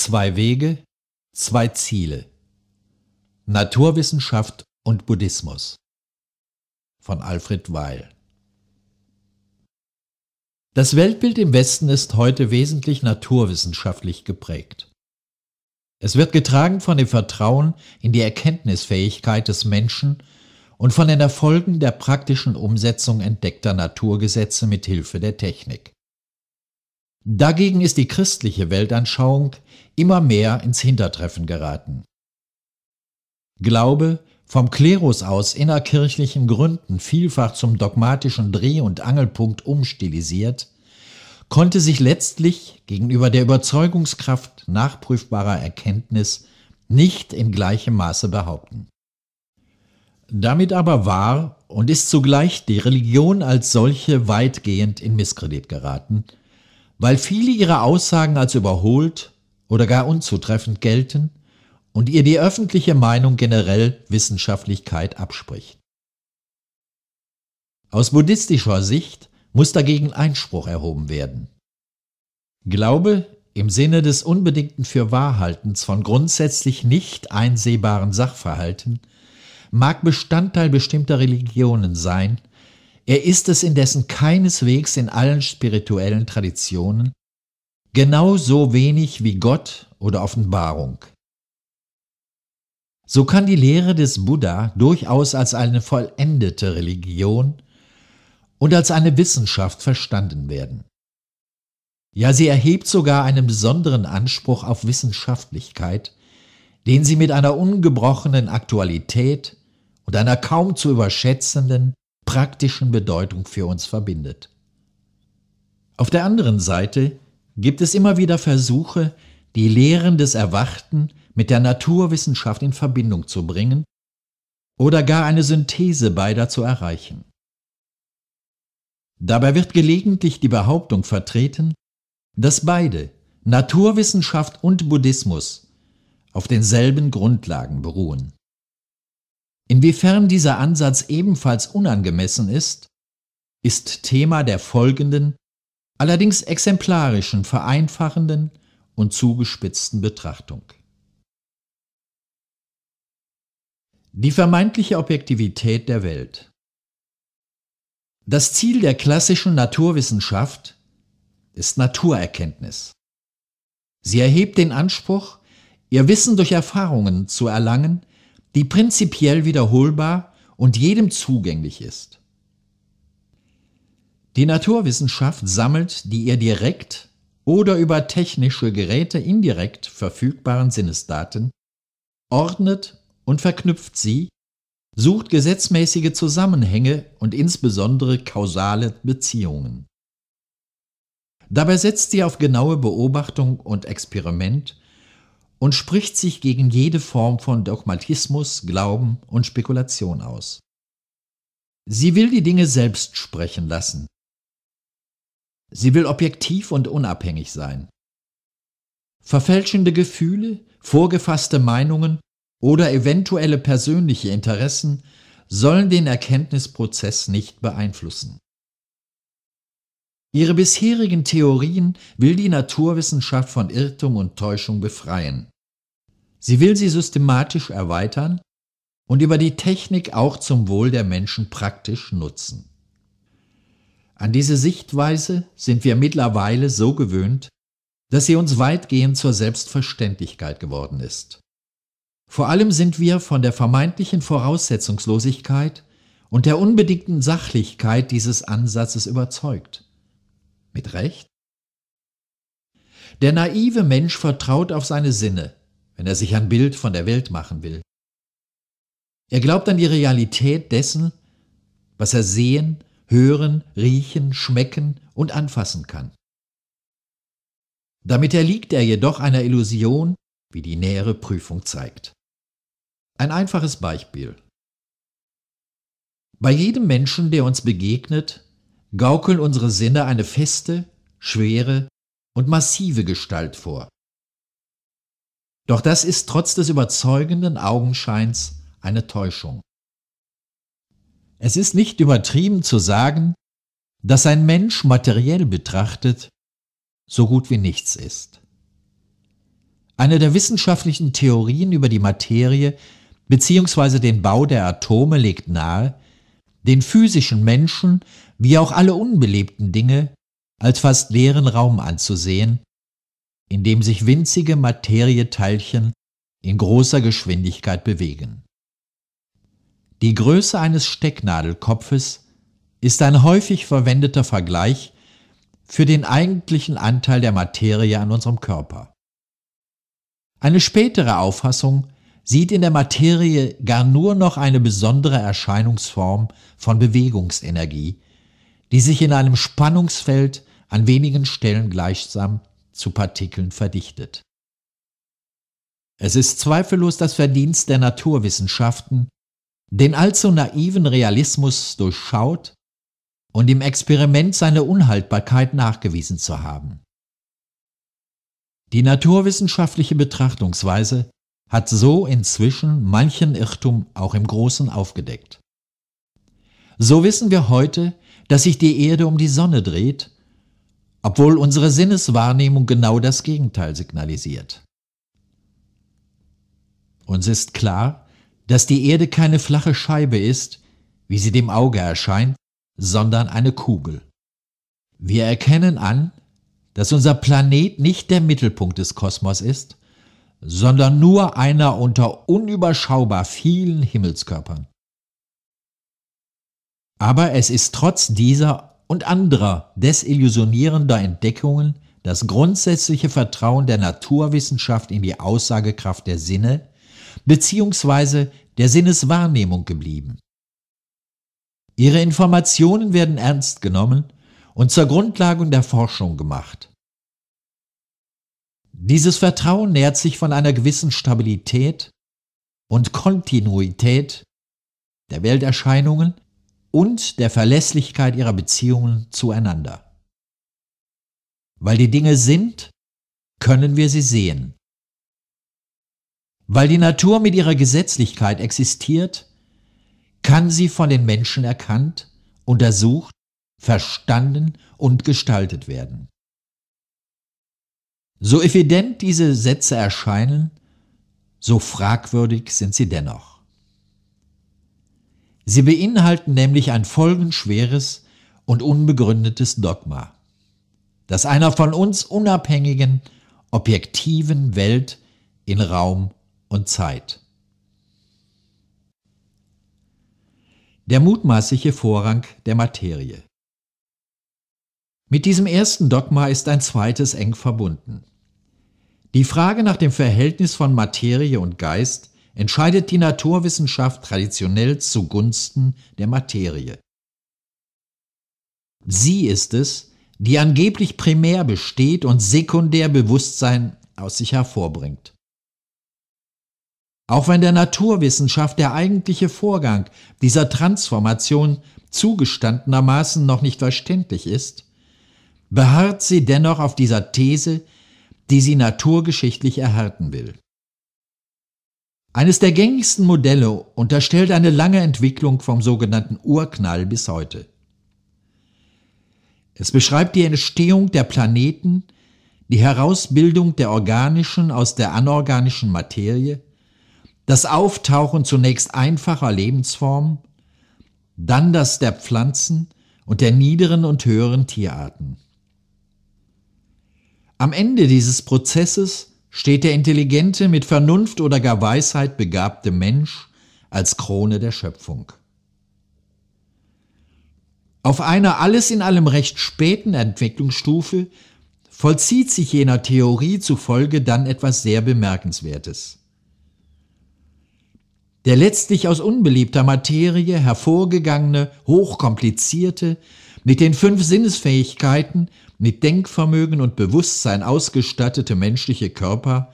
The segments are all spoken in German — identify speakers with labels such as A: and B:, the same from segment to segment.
A: Zwei Wege, zwei Ziele. Naturwissenschaft und Buddhismus von Alfred Weil. Das Weltbild im Westen ist heute wesentlich naturwissenschaftlich geprägt. Es wird getragen von dem Vertrauen in die Erkenntnisfähigkeit des Menschen und von den Erfolgen der praktischen Umsetzung entdeckter Naturgesetze mit Hilfe der Technik. Dagegen ist die christliche Weltanschauung immer mehr ins Hintertreffen geraten. Glaube, vom Klerus aus innerkirchlichen Gründen vielfach zum dogmatischen Dreh- und Angelpunkt umstilisiert, konnte sich letztlich gegenüber der Überzeugungskraft nachprüfbarer Erkenntnis nicht in gleichem Maße behaupten. Damit aber war und ist zugleich die Religion als solche weitgehend in Misskredit geraten – weil viele ihrer Aussagen als überholt oder gar unzutreffend gelten und ihr die öffentliche Meinung generell Wissenschaftlichkeit abspricht. Aus buddhistischer Sicht muss dagegen Einspruch erhoben werden. Glaube im Sinne des unbedingten Fürwahrhaltens von grundsätzlich nicht einsehbaren Sachverhalten mag Bestandteil bestimmter Religionen sein, er ist es indessen keineswegs in allen spirituellen Traditionen, genauso wenig wie Gott oder Offenbarung. So kann die Lehre des Buddha durchaus als eine vollendete Religion und als eine Wissenschaft verstanden werden. Ja, sie erhebt sogar einen besonderen Anspruch auf Wissenschaftlichkeit, den sie mit einer ungebrochenen Aktualität und einer kaum zu überschätzenden praktischen Bedeutung für uns verbindet. Auf der anderen Seite gibt es immer wieder Versuche, die Lehren des Erwachten mit der Naturwissenschaft in Verbindung zu bringen oder gar eine Synthese beider zu erreichen. Dabei wird gelegentlich die Behauptung vertreten, dass beide, Naturwissenschaft und Buddhismus, auf denselben Grundlagen beruhen. Inwiefern dieser Ansatz ebenfalls unangemessen ist, ist Thema der folgenden, allerdings exemplarischen, vereinfachenden und zugespitzten Betrachtung. Die vermeintliche Objektivität der Welt. Das Ziel der klassischen Naturwissenschaft ist Naturerkenntnis. Sie erhebt den Anspruch, ihr Wissen durch Erfahrungen zu erlangen, die prinzipiell wiederholbar und jedem zugänglich ist. Die Naturwissenschaft sammelt die ihr direkt oder über technische Geräte indirekt verfügbaren Sinnesdaten, ordnet und verknüpft sie, sucht gesetzmäßige Zusammenhänge und insbesondere kausale Beziehungen. Dabei setzt sie auf genaue Beobachtung und Experiment und spricht sich gegen jede Form von Dogmatismus, Glauben und Spekulation aus. Sie will die Dinge selbst sprechen lassen. Sie will objektiv und unabhängig sein. Verfälschende Gefühle, vorgefasste Meinungen oder eventuelle persönliche Interessen sollen den Erkenntnisprozess nicht beeinflussen. Ihre bisherigen Theorien will die Naturwissenschaft von Irrtum und Täuschung befreien. Sie will sie systematisch erweitern und über die Technik auch zum Wohl der Menschen praktisch nutzen. An diese Sichtweise sind wir mittlerweile so gewöhnt, dass sie uns weitgehend zur Selbstverständlichkeit geworden ist. Vor allem sind wir von der vermeintlichen Voraussetzungslosigkeit und der unbedingten Sachlichkeit dieses Ansatzes überzeugt. Mit Recht? Der naive Mensch vertraut auf seine Sinne, wenn er sich ein Bild von der Welt machen will. Er glaubt an die Realität dessen, was er sehen, hören, riechen, schmecken und anfassen kann. Damit erliegt er jedoch einer Illusion, wie die nähere Prüfung zeigt. Ein einfaches Beispiel. Bei jedem Menschen, der uns begegnet, gaukeln unsere Sinne eine feste, schwere und massive Gestalt vor, doch das ist trotz des überzeugenden Augenscheins eine Täuschung. Es ist nicht übertrieben zu sagen, dass ein Mensch materiell betrachtet so gut wie nichts ist. Eine der wissenschaftlichen Theorien über die Materie bzw. den Bau der Atome legt nahe, den physischen Menschen wie auch alle unbelebten Dinge als fast leeren Raum anzusehen, in dem sich winzige Materieteilchen in großer Geschwindigkeit bewegen. Die Größe eines Stecknadelkopfes ist ein häufig verwendeter Vergleich für den eigentlichen Anteil der Materie an unserem Körper. Eine spätere Auffassung sieht in der Materie gar nur noch eine besondere Erscheinungsform von Bewegungsenergie, die sich in einem Spannungsfeld an wenigen Stellen gleichsam zu Partikeln verdichtet. Es ist zweifellos das Verdienst der Naturwissenschaften, den allzu naiven Realismus durchschaut und im Experiment seine Unhaltbarkeit nachgewiesen zu haben. Die naturwissenschaftliche Betrachtungsweise hat so inzwischen manchen Irrtum auch im Großen aufgedeckt. So wissen wir heute, dass sich die Erde um die Sonne dreht obwohl unsere Sinneswahrnehmung genau das Gegenteil signalisiert. Uns ist klar, dass die Erde keine flache Scheibe ist, wie sie dem Auge erscheint, sondern eine Kugel. Wir erkennen an, dass unser Planet nicht der Mittelpunkt des Kosmos ist, sondern nur einer unter unüberschaubar vielen Himmelskörpern. Aber es ist trotz dieser und anderer desillusionierender Entdeckungen das grundsätzliche Vertrauen der Naturwissenschaft in die Aussagekraft der Sinne bzw. der Sinneswahrnehmung geblieben. Ihre Informationen werden ernst genommen und zur Grundlage der Forschung gemacht. Dieses Vertrauen nährt sich von einer gewissen Stabilität und Kontinuität der Welterscheinungen und der Verlässlichkeit ihrer Beziehungen zueinander. Weil die Dinge sind, können wir sie sehen. Weil die Natur mit ihrer Gesetzlichkeit existiert, kann sie von den Menschen erkannt, untersucht, verstanden und gestaltet werden. So evident diese Sätze erscheinen, so fragwürdig sind sie dennoch. Sie beinhalten nämlich ein folgenschweres und unbegründetes Dogma, das einer von uns unabhängigen, objektiven Welt in Raum und Zeit. Der mutmaßliche Vorrang der Materie. Mit diesem ersten Dogma ist ein zweites eng verbunden. Die Frage nach dem Verhältnis von Materie und Geist entscheidet die Naturwissenschaft traditionell zugunsten der Materie. Sie ist es, die angeblich primär besteht und sekundär Bewusstsein aus sich hervorbringt. Auch wenn der Naturwissenschaft der eigentliche Vorgang dieser Transformation zugestandenermaßen noch nicht verständlich ist, beharrt sie dennoch auf dieser These, die sie naturgeschichtlich erhalten will. Eines der gängigsten Modelle unterstellt eine lange Entwicklung vom sogenannten Urknall bis heute. Es beschreibt die Entstehung der Planeten, die Herausbildung der organischen aus der anorganischen Materie, das Auftauchen zunächst einfacher Lebensformen, dann das der Pflanzen und der niederen und höheren Tierarten. Am Ende dieses Prozesses steht der intelligente, mit Vernunft oder gar Weisheit begabte Mensch als Krone der Schöpfung. Auf einer alles in allem recht späten Entwicklungsstufe vollzieht sich jener Theorie zufolge dann etwas sehr Bemerkenswertes. Der letztlich aus unbeliebter Materie hervorgegangene, hochkomplizierte, mit den fünf Sinnesfähigkeiten mit Denkvermögen und Bewusstsein ausgestattete menschliche Körper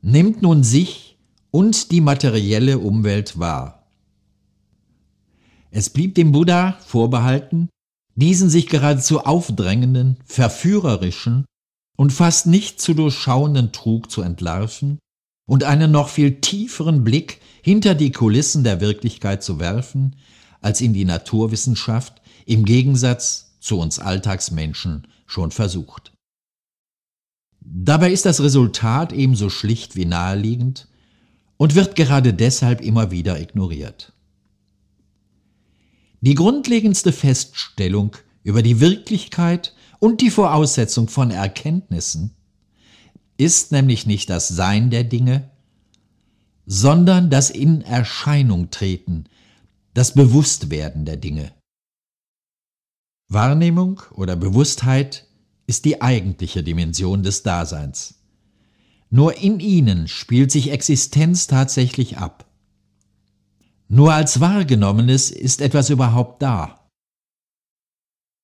A: nimmt nun sich und die materielle Umwelt wahr. Es blieb dem Buddha vorbehalten, diesen sich geradezu aufdrängenden, verführerischen und fast nicht zu durchschauenden Trug zu entlarven und einen noch viel tieferen Blick hinter die Kulissen der Wirklichkeit zu werfen, als ihn die Naturwissenschaft im Gegensatz zu uns Alltagsmenschen schon versucht. Dabei ist das Resultat ebenso schlicht wie naheliegend und wird gerade deshalb immer wieder ignoriert. Die grundlegendste Feststellung über die Wirklichkeit und die Voraussetzung von Erkenntnissen ist nämlich nicht das Sein der Dinge, sondern das In Erscheinung treten, das Bewusstwerden der Dinge. Wahrnehmung oder Bewusstheit ist die eigentliche Dimension des Daseins. Nur in ihnen spielt sich Existenz tatsächlich ab. Nur als Wahrgenommenes ist etwas überhaupt da.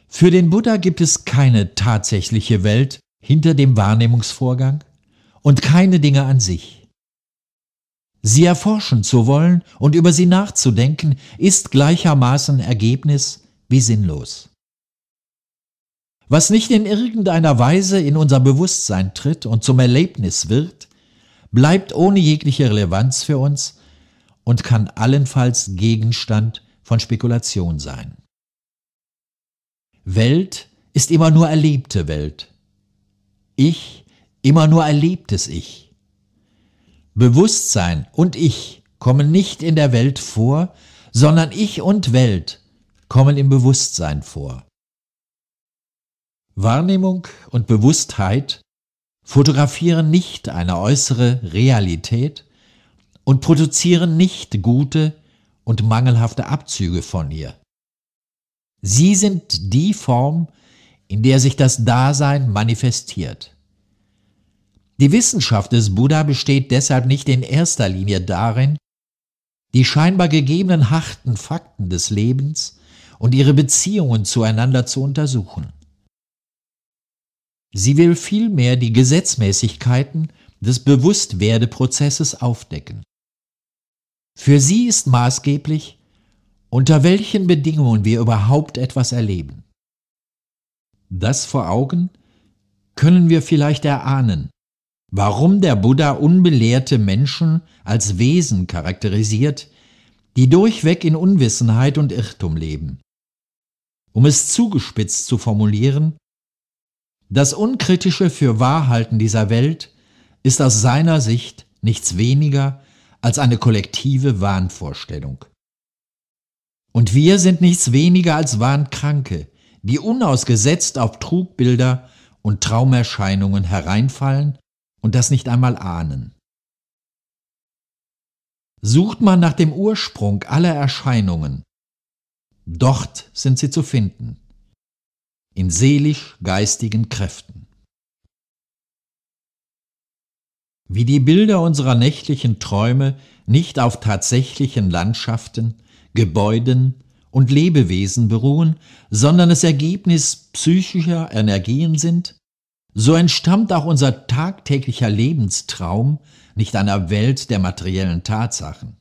A: Für den Buddha gibt es keine tatsächliche Welt hinter dem Wahrnehmungsvorgang und keine Dinge an sich. Sie erforschen zu wollen und über sie nachzudenken, ist gleichermaßen Ergebnis wie sinnlos. Was nicht in irgendeiner Weise in unser Bewusstsein tritt und zum Erlebnis wird, bleibt ohne jegliche Relevanz für uns und kann allenfalls Gegenstand von Spekulation sein. Welt ist immer nur erlebte Welt. Ich immer nur erlebtes Ich. Bewusstsein und Ich kommen nicht in der Welt vor, sondern Ich und Welt kommen im Bewusstsein vor. Wahrnehmung und Bewusstheit fotografieren nicht eine äußere Realität und produzieren nicht gute und mangelhafte Abzüge von ihr. Sie sind die Form, in der sich das Dasein manifestiert. Die Wissenschaft des Buddha besteht deshalb nicht in erster Linie darin, die scheinbar gegebenen harten Fakten des Lebens und ihre Beziehungen zueinander zu untersuchen. Sie will vielmehr die Gesetzmäßigkeiten des Bewusstwerdeprozesses aufdecken. Für sie ist maßgeblich, unter welchen Bedingungen wir überhaupt etwas erleben. Das vor Augen können wir vielleicht erahnen, warum der Buddha unbelehrte Menschen als Wesen charakterisiert, die durchweg in Unwissenheit und Irrtum leben. Um es zugespitzt zu formulieren, das unkritische für Fürwahrhalten dieser Welt ist aus seiner Sicht nichts weniger als eine kollektive Wahnvorstellung. Und wir sind nichts weniger als Wahnkranke, die unausgesetzt auf Trugbilder und Traumerscheinungen hereinfallen und das nicht einmal ahnen. Sucht man nach dem Ursprung aller Erscheinungen, dort sind sie zu finden in seelisch-geistigen Kräften. Wie die Bilder unserer nächtlichen Träume nicht auf tatsächlichen Landschaften, Gebäuden und Lebewesen beruhen, sondern das Ergebnis psychischer Energien sind, so entstammt auch unser tagtäglicher Lebenstraum nicht einer Welt der materiellen Tatsachen.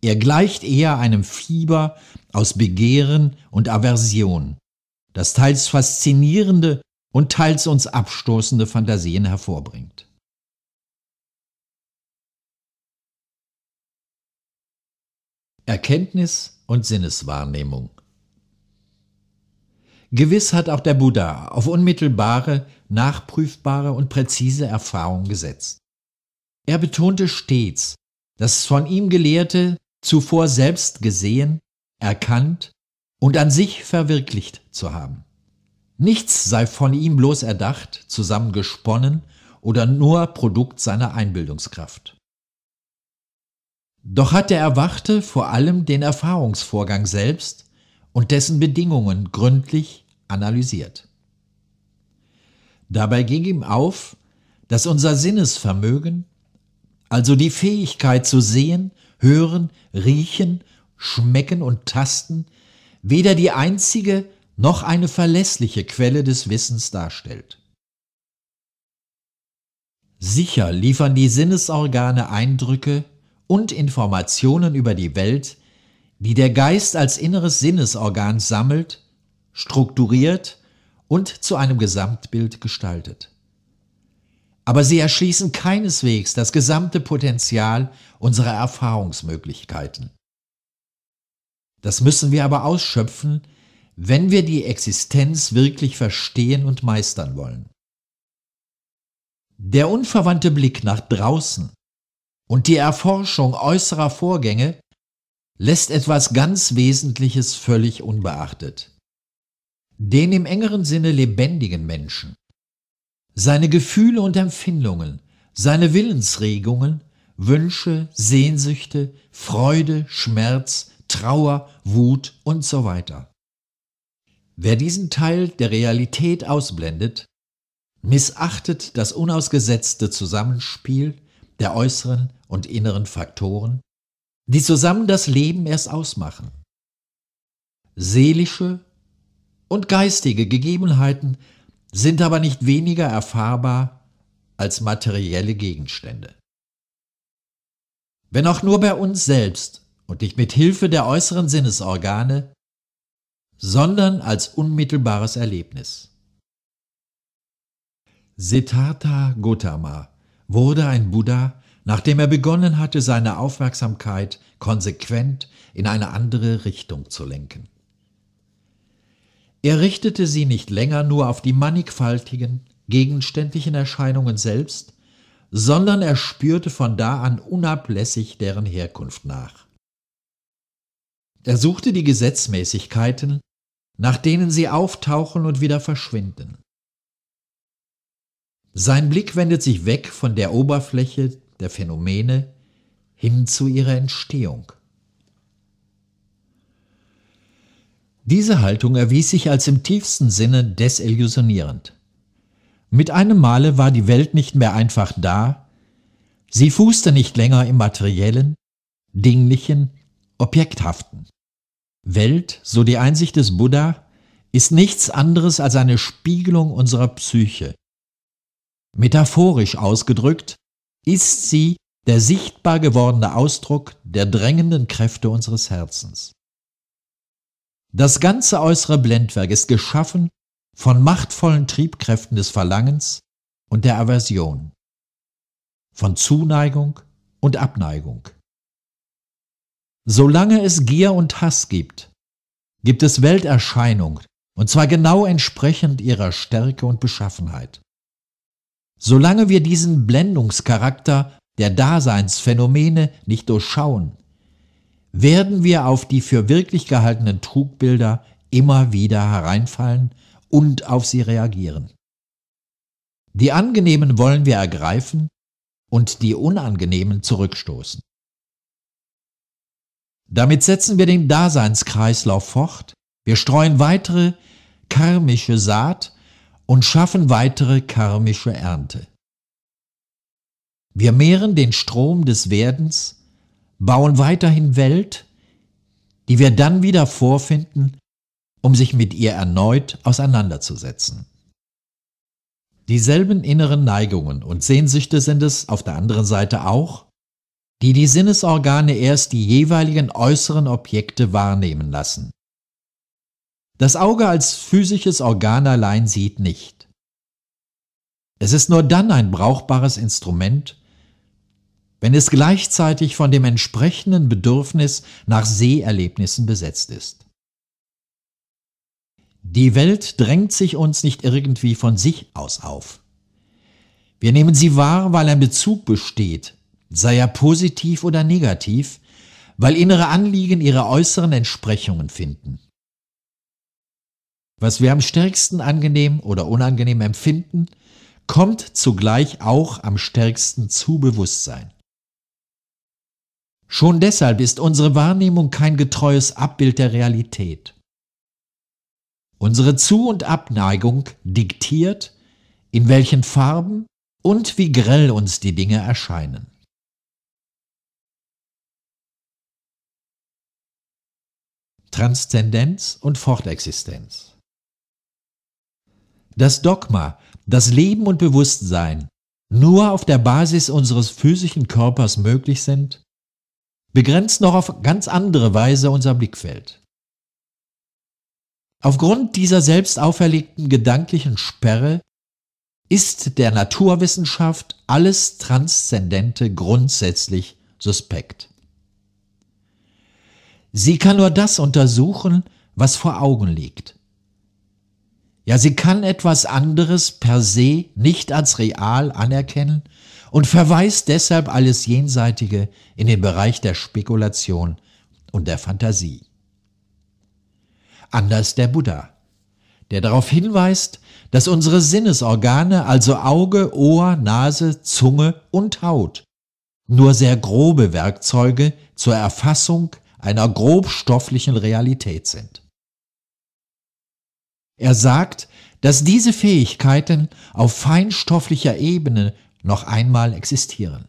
A: Er gleicht eher einem Fieber aus Begehren und Aversion, das teils faszinierende und teils uns abstoßende Fantasien hervorbringt. Erkenntnis und Sinneswahrnehmung Gewiss hat auch der Buddha auf unmittelbare, nachprüfbare und präzise Erfahrung gesetzt. Er betonte stets, das von ihm Gelehrte zuvor selbst gesehen, erkannt und an sich verwirklicht zu haben. Nichts sei von ihm bloß erdacht, zusammengesponnen oder nur Produkt seiner Einbildungskraft. Doch hat der Erwachte vor allem den Erfahrungsvorgang selbst und dessen Bedingungen gründlich analysiert. Dabei ging ihm auf, dass unser Sinnesvermögen, also die Fähigkeit zu sehen, hören, riechen, schmecken und tasten, weder die einzige noch eine verlässliche Quelle des Wissens darstellt. Sicher liefern die Sinnesorgane Eindrücke und Informationen über die Welt, die der Geist als inneres Sinnesorgan sammelt, strukturiert und zu einem Gesamtbild gestaltet. Aber sie erschließen keineswegs das gesamte Potenzial unserer Erfahrungsmöglichkeiten. Das müssen wir aber ausschöpfen, wenn wir die Existenz wirklich verstehen und meistern wollen. Der unverwandte Blick nach draußen und die Erforschung äußerer Vorgänge lässt etwas ganz Wesentliches völlig unbeachtet. Den im engeren Sinne lebendigen Menschen, seine Gefühle und Empfindungen, seine Willensregungen, Wünsche, Sehnsüchte, Freude, Schmerz, Trauer, Wut und so weiter. Wer diesen Teil der Realität ausblendet, missachtet das unausgesetzte Zusammenspiel der äußeren und inneren Faktoren, die zusammen das Leben erst ausmachen. Seelische und geistige Gegebenheiten sind aber nicht weniger erfahrbar als materielle Gegenstände. Wenn auch nur bei uns selbst und nicht mit Hilfe der äußeren Sinnesorgane, sondern als unmittelbares Erlebnis. Siddhartha Gautama wurde ein Buddha, nachdem er begonnen hatte, seine Aufmerksamkeit konsequent in eine andere Richtung zu lenken. Er richtete sie nicht länger nur auf die mannigfaltigen, gegenständlichen Erscheinungen selbst, sondern er spürte von da an unablässig deren Herkunft nach. Er suchte die Gesetzmäßigkeiten, nach denen sie auftauchen und wieder verschwinden. Sein Blick wendet sich weg von der Oberfläche der Phänomene hin zu ihrer Entstehung. Diese Haltung erwies sich als im tiefsten Sinne desillusionierend. Mit einem Male war die Welt nicht mehr einfach da, sie fußte nicht länger im materiellen, dinglichen, objekthaften. Welt, so die Einsicht des Buddha, ist nichts anderes als eine Spiegelung unserer Psyche. Metaphorisch ausgedrückt ist sie der sichtbar gewordene Ausdruck der drängenden Kräfte unseres Herzens. Das ganze äußere Blendwerk ist geschaffen von machtvollen Triebkräften des Verlangens und der Aversion, von Zuneigung und Abneigung, Solange es Gier und Hass gibt, gibt es Welterscheinung, und zwar genau entsprechend ihrer Stärke und Beschaffenheit. Solange wir diesen Blendungscharakter der Daseinsphänomene nicht durchschauen, werden wir auf die für wirklich gehaltenen Trugbilder immer wieder hereinfallen und auf sie reagieren. Die angenehmen wollen wir ergreifen und die unangenehmen zurückstoßen. Damit setzen wir den Daseinskreislauf fort, wir streuen weitere karmische Saat und schaffen weitere karmische Ernte. Wir mehren den Strom des Werdens, bauen weiterhin Welt, die wir dann wieder vorfinden, um sich mit ihr erneut auseinanderzusetzen. Dieselben inneren Neigungen und Sehnsüchte sind es auf der anderen Seite auch, die die Sinnesorgane erst die jeweiligen äußeren Objekte wahrnehmen lassen. Das Auge als physisches Organ allein sieht nicht. Es ist nur dann ein brauchbares Instrument, wenn es gleichzeitig von dem entsprechenden Bedürfnis nach Seherlebnissen besetzt ist. Die Welt drängt sich uns nicht irgendwie von sich aus auf. Wir nehmen sie wahr, weil ein Bezug besteht sei er positiv oder negativ, weil innere Anliegen ihre äußeren Entsprechungen finden. Was wir am stärksten angenehm oder unangenehm empfinden, kommt zugleich auch am stärksten zu Bewusstsein. Schon deshalb ist unsere Wahrnehmung kein getreues Abbild der Realität. Unsere Zu- und Abneigung diktiert, in welchen Farben und wie grell uns die Dinge erscheinen. Transzendenz und Fortexistenz. Das Dogma, dass Leben und Bewusstsein nur auf der Basis unseres physischen Körpers möglich sind, begrenzt noch auf ganz andere Weise unser Blickfeld. Aufgrund dieser selbst auferlegten gedanklichen Sperre ist der Naturwissenschaft alles Transzendente grundsätzlich suspekt. Sie kann nur das untersuchen, was vor Augen liegt. Ja, sie kann etwas anderes per se nicht als real anerkennen und verweist deshalb alles Jenseitige in den Bereich der Spekulation und der Fantasie. Anders der Buddha, der darauf hinweist, dass unsere Sinnesorgane, also Auge, Ohr, Nase, Zunge und Haut, nur sehr grobe Werkzeuge zur Erfassung, einer grobstofflichen Realität sind. Er sagt, dass diese Fähigkeiten auf feinstofflicher Ebene noch einmal existieren.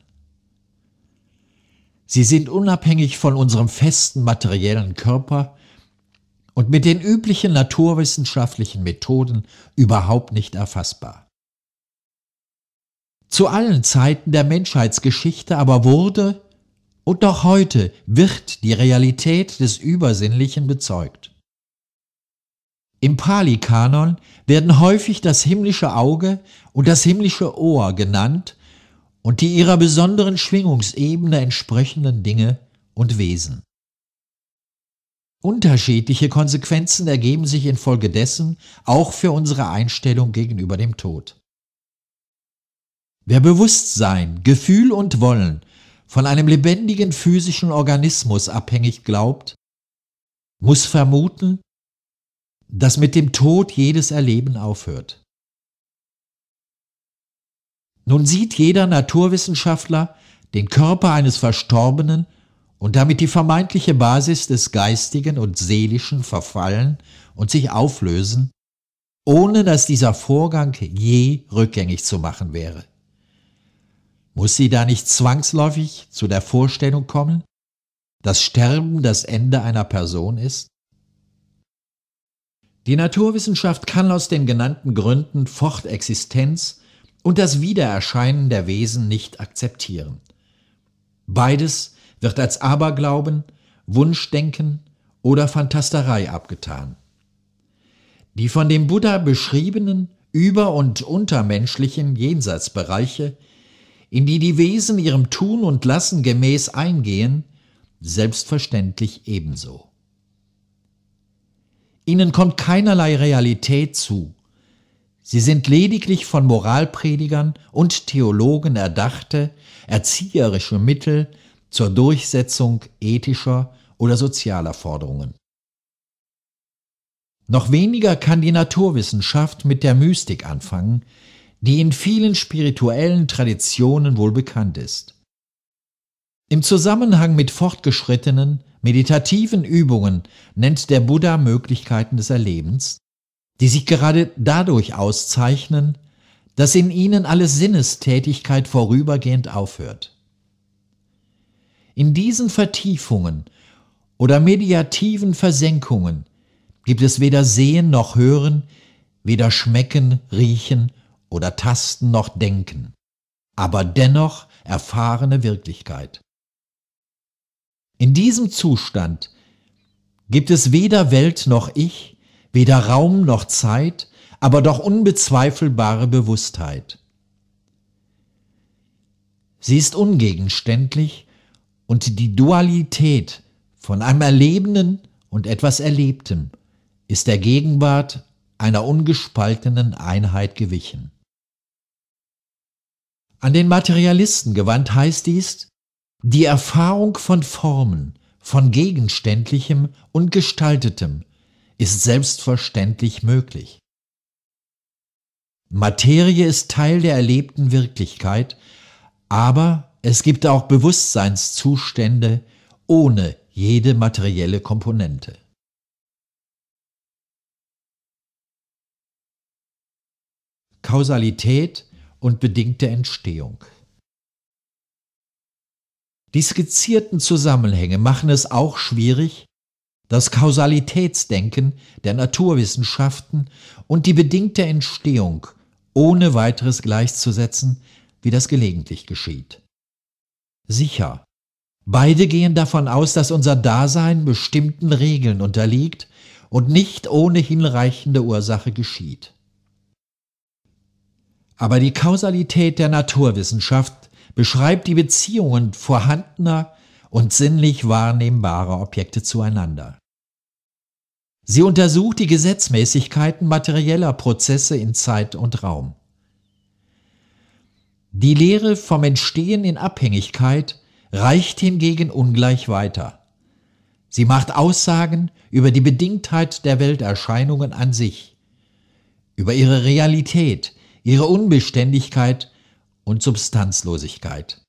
A: Sie sind unabhängig von unserem festen materiellen Körper und mit den üblichen naturwissenschaftlichen Methoden überhaupt nicht erfassbar. Zu allen Zeiten der Menschheitsgeschichte aber wurde und auch heute wird die Realität des Übersinnlichen bezeugt. Im Pali-Kanon werden häufig das himmlische Auge und das himmlische Ohr genannt und die ihrer besonderen Schwingungsebene entsprechenden Dinge und Wesen. Unterschiedliche Konsequenzen ergeben sich infolgedessen auch für unsere Einstellung gegenüber dem Tod. Wer Bewusstsein, Gefühl und Wollen von einem lebendigen physischen Organismus abhängig glaubt, muss vermuten, dass mit dem Tod jedes Erleben aufhört. Nun sieht jeder Naturwissenschaftler den Körper eines Verstorbenen und damit die vermeintliche Basis des geistigen und seelischen verfallen und sich auflösen, ohne dass dieser Vorgang je rückgängig zu machen wäre. Muss sie da nicht zwangsläufig zu der Vorstellung kommen, dass Sterben das Ende einer Person ist? Die Naturwissenschaft kann aus den genannten Gründen Fortexistenz und das Wiedererscheinen der Wesen nicht akzeptieren. Beides wird als Aberglauben, Wunschdenken oder Fantasterei abgetan. Die von dem Buddha beschriebenen über- und untermenschlichen Jenseitsbereiche in die die Wesen ihrem Tun und Lassen gemäß eingehen, selbstverständlich ebenso. Ihnen kommt keinerlei Realität zu. Sie sind lediglich von Moralpredigern und Theologen erdachte, erzieherische Mittel zur Durchsetzung ethischer oder sozialer Forderungen. Noch weniger kann die Naturwissenschaft mit der Mystik anfangen, die in vielen spirituellen Traditionen wohl bekannt ist. Im Zusammenhang mit fortgeschrittenen, meditativen Übungen nennt der Buddha Möglichkeiten des Erlebens, die sich gerade dadurch auszeichnen, dass in ihnen alle Sinnestätigkeit vorübergehend aufhört. In diesen Vertiefungen oder mediativen Versenkungen gibt es weder Sehen noch Hören, weder Schmecken, Riechen oder Tasten noch Denken, aber dennoch erfahrene Wirklichkeit. In diesem Zustand gibt es weder Welt noch Ich, weder Raum noch Zeit, aber doch unbezweifelbare Bewusstheit. Sie ist ungegenständlich und die Dualität von einem Erlebenden und etwas Erlebtem ist der Gegenwart einer ungespaltenen Einheit gewichen. An den Materialisten gewandt heißt dies, die Erfahrung von Formen, von Gegenständlichem und Gestaltetem ist selbstverständlich möglich. Materie ist Teil der erlebten Wirklichkeit, aber es gibt auch Bewusstseinszustände ohne jede materielle Komponente. Kausalität und bedingte Entstehung. Die skizzierten Zusammenhänge machen es auch schwierig, das Kausalitätsdenken der Naturwissenschaften und die bedingte Entstehung ohne weiteres gleichzusetzen, wie das gelegentlich geschieht. Sicher, beide gehen davon aus, dass unser Dasein bestimmten Regeln unterliegt und nicht ohne hinreichende Ursache geschieht. Aber die Kausalität der Naturwissenschaft beschreibt die Beziehungen vorhandener und sinnlich wahrnehmbarer Objekte zueinander. Sie untersucht die Gesetzmäßigkeiten materieller Prozesse in Zeit und Raum. Die Lehre vom Entstehen in Abhängigkeit reicht hingegen ungleich weiter. Sie macht Aussagen über die Bedingtheit der Welterscheinungen an sich, über ihre Realität, ihre Unbeständigkeit und Substanzlosigkeit.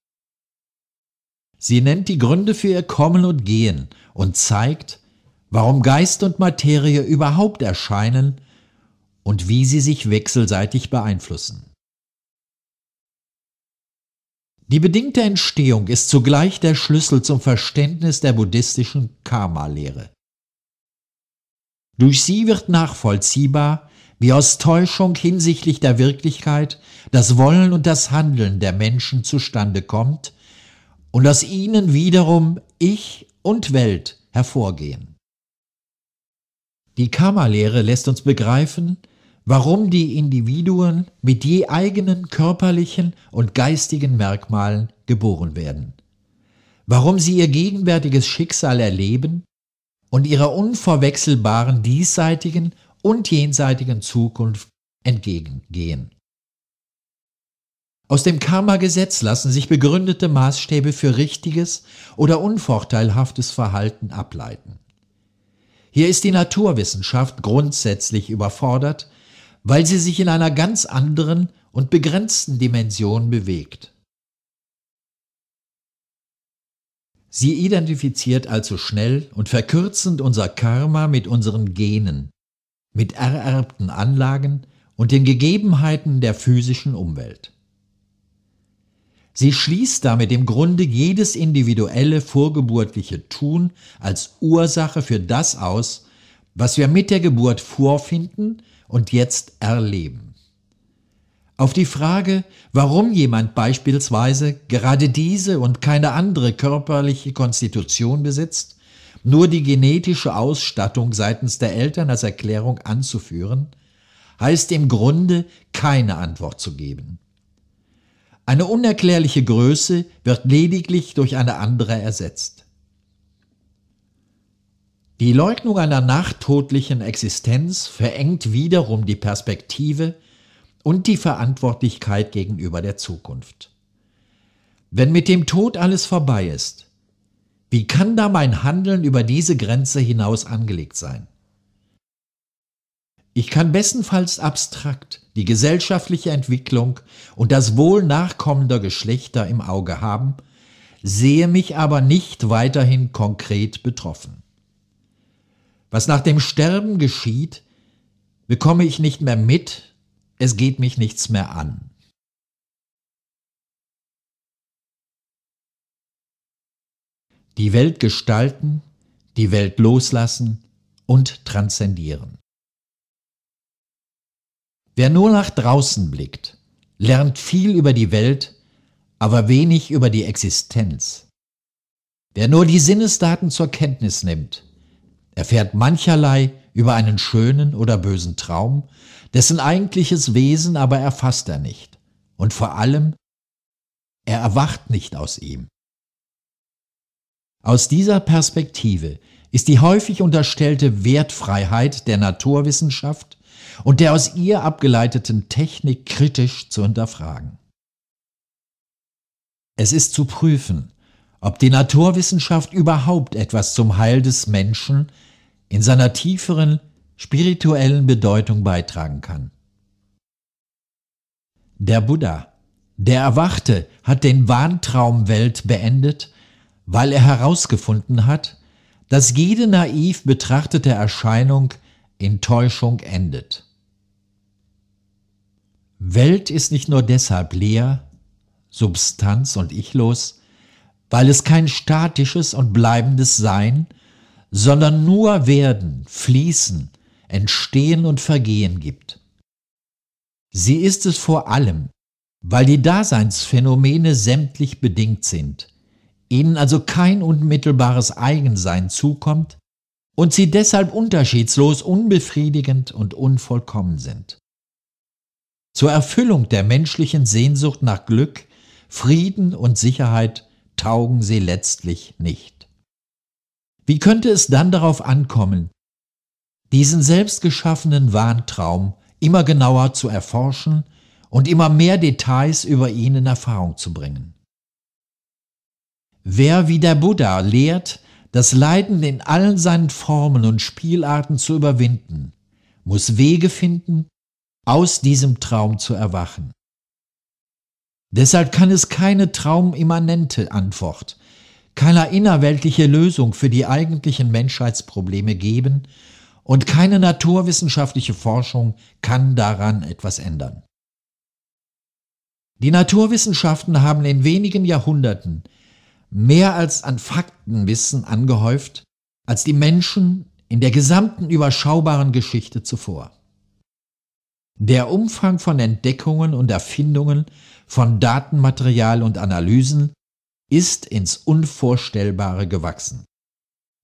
A: Sie nennt die Gründe für ihr Kommen und Gehen und zeigt, warum Geist und Materie überhaupt erscheinen und wie sie sich wechselseitig beeinflussen. Die bedingte Entstehung ist zugleich der Schlüssel zum Verständnis der buddhistischen Karma-Lehre. Durch sie wird nachvollziehbar, wie aus Täuschung hinsichtlich der Wirklichkeit das Wollen und das Handeln der Menschen zustande kommt und aus ihnen wiederum Ich und Welt hervorgehen. Die Karma-Lehre lässt uns begreifen, warum die Individuen mit je eigenen körperlichen und geistigen Merkmalen geboren werden, warum sie ihr gegenwärtiges Schicksal erleben und ihrer unverwechselbaren diesseitigen und jenseitigen Zukunft entgegengehen. Aus dem Karma-Gesetz lassen sich begründete Maßstäbe für richtiges oder unvorteilhaftes Verhalten ableiten. Hier ist die Naturwissenschaft grundsätzlich überfordert, weil sie sich in einer ganz anderen und begrenzten Dimension bewegt. Sie identifiziert also schnell und verkürzend unser Karma mit unseren Genen, mit ererbten Anlagen und den Gegebenheiten der physischen Umwelt. Sie schließt damit im Grunde jedes individuelle vorgeburtliche Tun als Ursache für das aus, was wir mit der Geburt vorfinden und jetzt erleben. Auf die Frage, warum jemand beispielsweise gerade diese und keine andere körperliche Konstitution besitzt, nur die genetische Ausstattung seitens der Eltern als Erklärung anzuführen, heißt im Grunde keine Antwort zu geben. Eine unerklärliche Größe wird lediglich durch eine andere ersetzt. Die Leugnung einer nachtodlichen Existenz verengt wiederum die Perspektive und die Verantwortlichkeit gegenüber der Zukunft. Wenn mit dem Tod alles vorbei ist, wie kann da mein Handeln über diese Grenze hinaus angelegt sein? Ich kann bestenfalls abstrakt die gesellschaftliche Entwicklung und das Wohl nachkommender Geschlechter im Auge haben, sehe mich aber nicht weiterhin konkret betroffen. Was nach dem Sterben geschieht, bekomme ich nicht mehr mit, es geht mich nichts mehr an. die Welt gestalten, die Welt loslassen und transzendieren. Wer nur nach draußen blickt, lernt viel über die Welt, aber wenig über die Existenz. Wer nur die Sinnesdaten zur Kenntnis nimmt, erfährt mancherlei über einen schönen oder bösen Traum, dessen eigentliches Wesen aber erfasst er nicht. Und vor allem, er erwacht nicht aus ihm. Aus dieser Perspektive ist die häufig unterstellte Wertfreiheit der Naturwissenschaft und der aus ihr abgeleiteten Technik kritisch zu hinterfragen. Es ist zu prüfen, ob die Naturwissenschaft überhaupt etwas zum Heil des Menschen in seiner tieferen spirituellen Bedeutung beitragen kann. Der Buddha, der Erwachte, hat den Wahntraumwelt beendet weil er herausgefunden hat, dass jede naiv betrachtete Erscheinung in Täuschung endet. Welt ist nicht nur deshalb leer, substanz- und ichlos, weil es kein statisches und bleibendes Sein, sondern nur Werden, Fließen, Entstehen und Vergehen gibt. Sie ist es vor allem, weil die Daseinsphänomene sämtlich bedingt sind, ihnen also kein unmittelbares Eigensein zukommt und sie deshalb unterschiedslos, unbefriedigend und unvollkommen sind. Zur Erfüllung der menschlichen Sehnsucht nach Glück, Frieden und Sicherheit taugen sie letztlich nicht. Wie könnte es dann darauf ankommen, diesen selbstgeschaffenen Wahntraum immer genauer zu erforschen und immer mehr Details über ihn in Erfahrung zu bringen? Wer wie der Buddha lehrt, das Leiden in allen seinen Formen und Spielarten zu überwinden, muss Wege finden, aus diesem Traum zu erwachen. Deshalb kann es keine traumimmanente Antwort, keine innerweltliche Lösung für die eigentlichen Menschheitsprobleme geben und keine naturwissenschaftliche Forschung kann daran etwas ändern. Die Naturwissenschaften haben in wenigen Jahrhunderten mehr als an Faktenwissen angehäuft als die Menschen in der gesamten überschaubaren Geschichte zuvor. Der Umfang von Entdeckungen und Erfindungen, von Datenmaterial und Analysen ist ins Unvorstellbare gewachsen.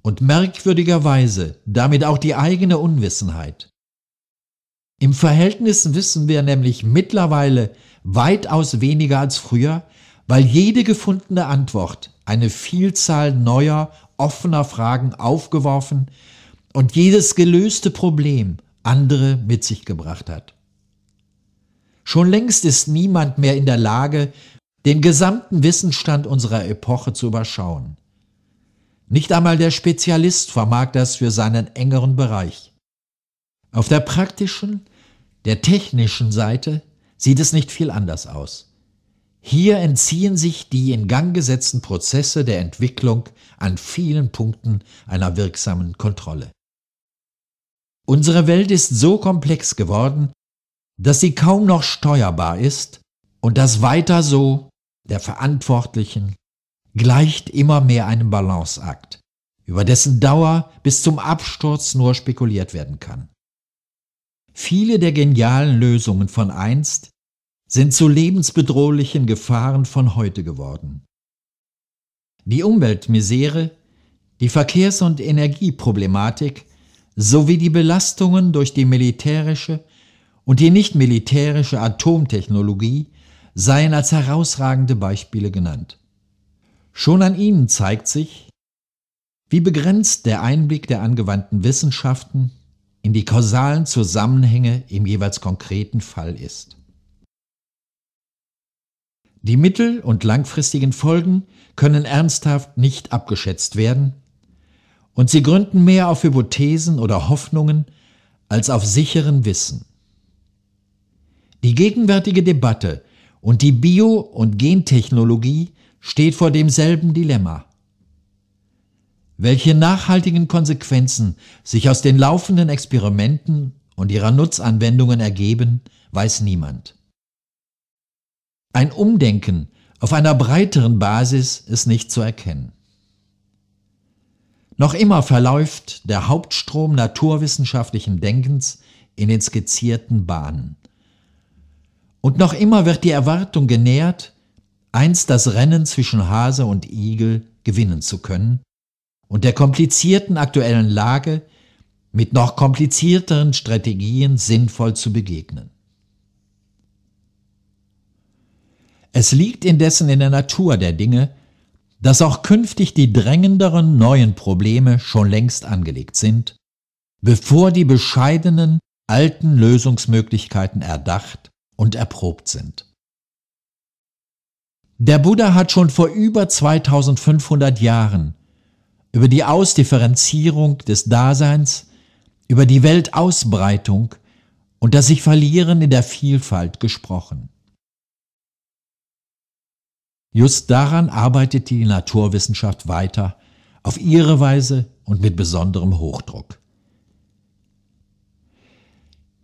A: Und merkwürdigerweise damit auch die eigene Unwissenheit. Im Verhältnis wissen wir nämlich mittlerweile weitaus weniger als früher, weil jede gefundene Antwort eine Vielzahl neuer, offener Fragen aufgeworfen und jedes gelöste Problem andere mit sich gebracht hat. Schon längst ist niemand mehr in der Lage, den gesamten Wissensstand unserer Epoche zu überschauen. Nicht einmal der Spezialist vermag das für seinen engeren Bereich. Auf der praktischen, der technischen Seite sieht es nicht viel anders aus. Hier entziehen sich die in Gang gesetzten Prozesse der Entwicklung an vielen Punkten einer wirksamen Kontrolle. Unsere Welt ist so komplex geworden, dass sie kaum noch steuerbar ist und das weiter so der Verantwortlichen gleicht immer mehr einem Balanceakt, über dessen Dauer bis zum Absturz nur spekuliert werden kann. Viele der genialen Lösungen von einst sind zu lebensbedrohlichen Gefahren von heute geworden. Die Umweltmisere, die Verkehrs- und Energieproblematik sowie die Belastungen durch die militärische und die nicht militärische Atomtechnologie seien als herausragende Beispiele genannt. Schon an ihnen zeigt sich, wie begrenzt der Einblick der angewandten Wissenschaften in die kausalen Zusammenhänge im jeweils konkreten Fall ist. Die mittel- und langfristigen Folgen können ernsthaft nicht abgeschätzt werden, und sie gründen mehr auf Hypothesen oder Hoffnungen als auf sicheren Wissen. Die gegenwärtige Debatte und die Bio- und Gentechnologie steht vor demselben Dilemma. Welche nachhaltigen Konsequenzen sich aus den laufenden Experimenten und ihrer Nutzanwendungen ergeben, weiß niemand. Ein Umdenken auf einer breiteren Basis ist nicht zu erkennen. Noch immer verläuft der Hauptstrom naturwissenschaftlichen Denkens in den skizzierten Bahnen. Und noch immer wird die Erwartung genährt, einst das Rennen zwischen Hase und Igel gewinnen zu können und der komplizierten aktuellen Lage mit noch komplizierteren Strategien sinnvoll zu begegnen. Es liegt indessen in der Natur der Dinge, dass auch künftig die drängenderen neuen Probleme schon längst angelegt sind, bevor die bescheidenen alten Lösungsmöglichkeiten erdacht und erprobt sind. Der Buddha hat schon vor über 2500 Jahren über die Ausdifferenzierung des Daseins, über die Weltausbreitung und das sich verlieren in der Vielfalt gesprochen. Just daran arbeitet die Naturwissenschaft weiter, auf ihre Weise und mit besonderem Hochdruck.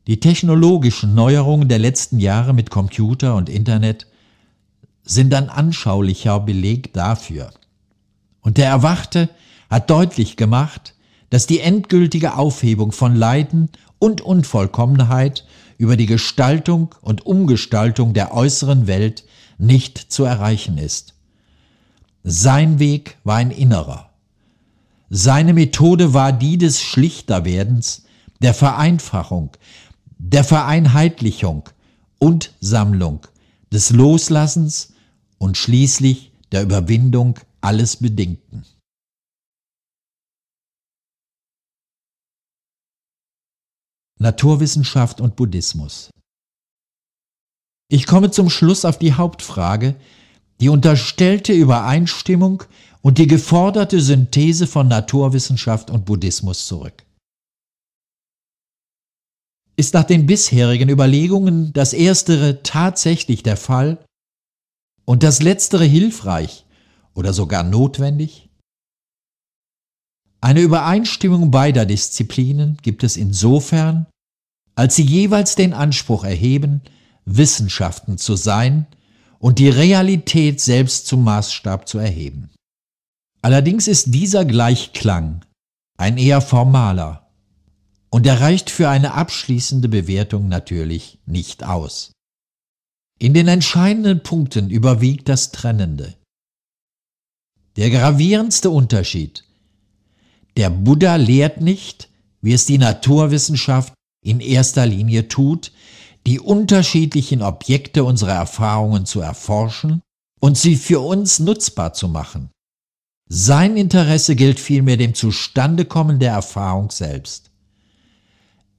A: Die technologischen Neuerungen der letzten Jahre mit Computer und Internet sind ein anschaulicher Beleg dafür. Und der Erwachte hat deutlich gemacht, dass die endgültige Aufhebung von Leiden und Unvollkommenheit über die Gestaltung und Umgestaltung der äußeren Welt nicht zu erreichen ist. Sein Weg war ein innerer. Seine Methode war die des Schlichterwerdens, der Vereinfachung, der Vereinheitlichung und Sammlung, des Loslassens und schließlich der Überwindung alles Bedingten. Naturwissenschaft und Buddhismus ich komme zum Schluss auf die Hauptfrage, die unterstellte Übereinstimmung und die geforderte Synthese von Naturwissenschaft und Buddhismus zurück. Ist nach den bisherigen Überlegungen das Erstere tatsächlich der Fall und das Letztere hilfreich oder sogar notwendig? Eine Übereinstimmung beider Disziplinen gibt es insofern, als sie jeweils den Anspruch erheben, Wissenschaften zu sein und die Realität selbst zum Maßstab zu erheben. Allerdings ist dieser Gleichklang ein eher formaler und er reicht für eine abschließende Bewertung natürlich nicht aus. In den entscheidenden Punkten überwiegt das Trennende. Der gravierendste Unterschied. Der Buddha lehrt nicht, wie es die Naturwissenschaft in erster Linie tut, die unterschiedlichen Objekte unserer Erfahrungen zu erforschen und sie für uns nutzbar zu machen. Sein Interesse gilt vielmehr dem Zustandekommen der Erfahrung selbst.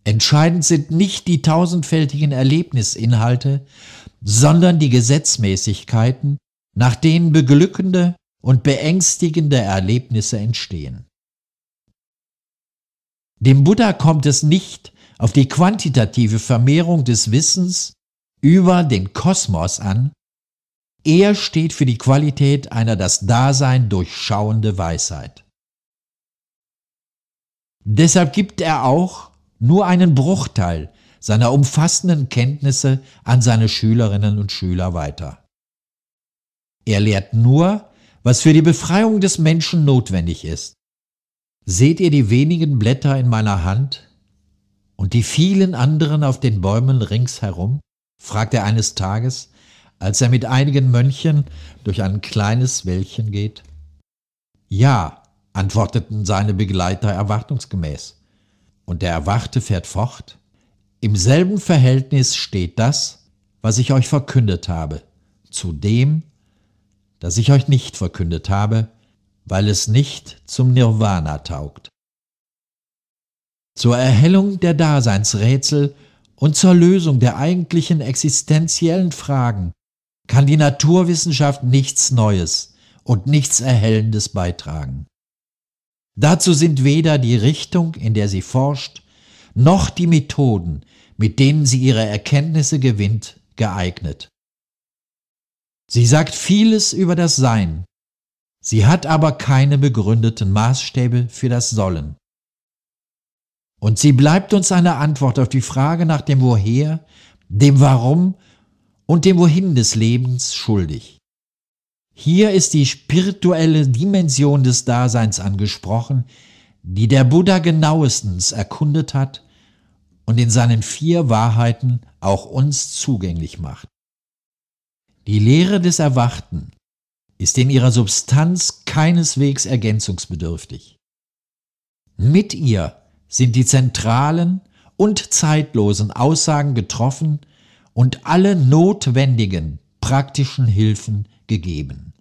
A: Entscheidend sind nicht die tausendfältigen Erlebnisinhalte, sondern die Gesetzmäßigkeiten, nach denen beglückende und beängstigende Erlebnisse entstehen. Dem Buddha kommt es nicht auf die quantitative Vermehrung des Wissens über den Kosmos an. Er steht für die Qualität einer das Dasein durchschauende Weisheit. Deshalb gibt er auch nur einen Bruchteil seiner umfassenden Kenntnisse an seine Schülerinnen und Schüler weiter. Er lehrt nur, was für die Befreiung des Menschen notwendig ist. Seht ihr die wenigen Blätter in meiner Hand? und die vielen anderen auf den Bäumen ringsherum? fragt er eines Tages, als er mit einigen Mönchen durch ein kleines Wäldchen geht. Ja, antworteten seine Begleiter erwartungsgemäß. Und der Erwachte fährt fort. Im selben Verhältnis steht das, was ich euch verkündet habe, zu dem, das ich euch nicht verkündet habe, weil es nicht zum Nirvana taugt zur Erhellung der Daseinsrätsel und zur Lösung der eigentlichen existenziellen Fragen kann die Naturwissenschaft nichts Neues und nichts Erhellendes beitragen. Dazu sind weder die Richtung, in der sie forscht, noch die Methoden, mit denen sie ihre Erkenntnisse gewinnt, geeignet. Sie sagt vieles über das Sein, sie hat aber keine begründeten Maßstäbe für das Sollen. Und sie bleibt uns eine Antwort auf die Frage nach dem Woher, dem Warum und dem Wohin des Lebens schuldig. Hier ist die spirituelle Dimension des Daseins angesprochen, die der Buddha genauestens erkundet hat und in seinen vier Wahrheiten auch uns zugänglich macht. Die Lehre des Erwachten ist in ihrer Substanz keineswegs ergänzungsbedürftig. Mit ihr sind die zentralen und zeitlosen Aussagen getroffen und alle notwendigen praktischen Hilfen gegeben.